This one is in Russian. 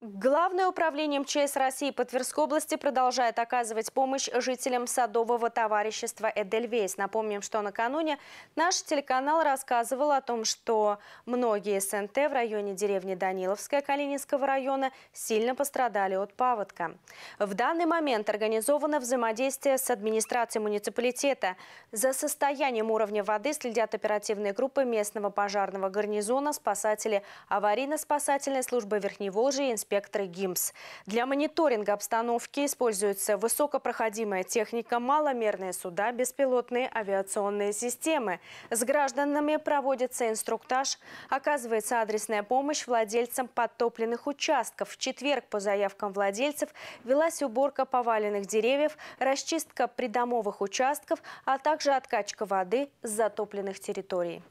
Главное управление МЧС России по Тверской области продолжает оказывать помощь жителям садового товарищества «Эдельвейс». Напомним, что накануне наш телеканал рассказывал о том, что многие СНТ в районе деревни Даниловская Калининского района сильно пострадали от паводка. В данный момент организовано взаимодействие с администрацией муниципалитета. За состоянием уровня воды следят оперативные группы местного пожарного гарнизона, спасатели аварийно-спасательной службы Верхневолжья и инспекторы инспекторы ГИМС. Для мониторинга обстановки используется высокопроходимая техника, маломерные суда, беспилотные авиационные системы. С гражданами проводится инструктаж, оказывается адресная помощь владельцам подтопленных участков. В четверг по заявкам владельцев велась уборка поваленных деревьев, расчистка придомовых участков, а также откачка воды с затопленных территорий.